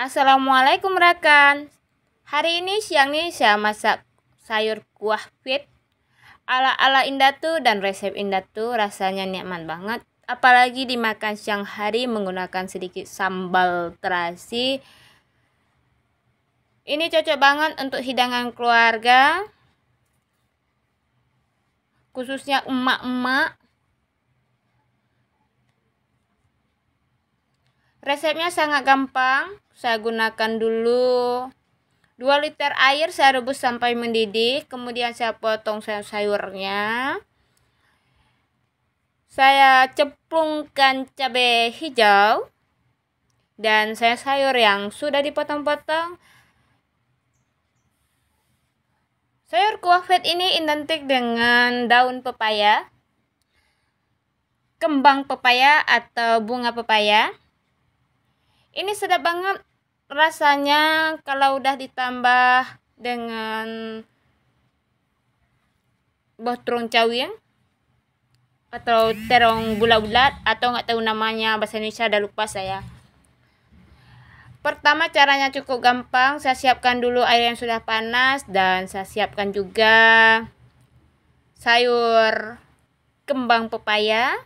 Assalamualaikum rekan. Hari ini siang nih saya masak sayur kuah fit ala-ala Indatu dan resep Indatu rasanya nikmat banget. Apalagi dimakan siang hari menggunakan sedikit sambal terasi. Ini cocok banget untuk hidangan keluarga. Khususnya emak-emak Resepnya sangat gampang. Saya gunakan dulu 2 liter air saya rebus sampai mendidih, kemudian saya potong sayur-sayurnya. Saya ceplungkan cabe hijau dan saya sayur yang sudah dipotong-potong. Sayur kuah fed ini identik dengan daun pepaya, kembang pepaya atau bunga pepaya ini sedap banget rasanya kalau udah ditambah dengan botrong cawi ya atau terong bulat-bulat atau nggak tahu namanya bahasa Indonesia udah lupa saya Pertama caranya cukup gampang, saya siapkan dulu air yang sudah panas dan saya siapkan juga sayur kembang pepaya.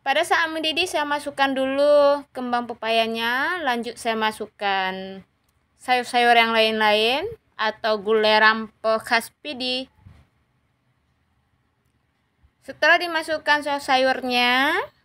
Pada saat mendidih saya masukkan dulu kembang pepayanya, lanjut saya masukkan sayur-sayur yang lain-lain atau gulai rampe khas pidi. Setelah dimasukkan sayur-sayurnya,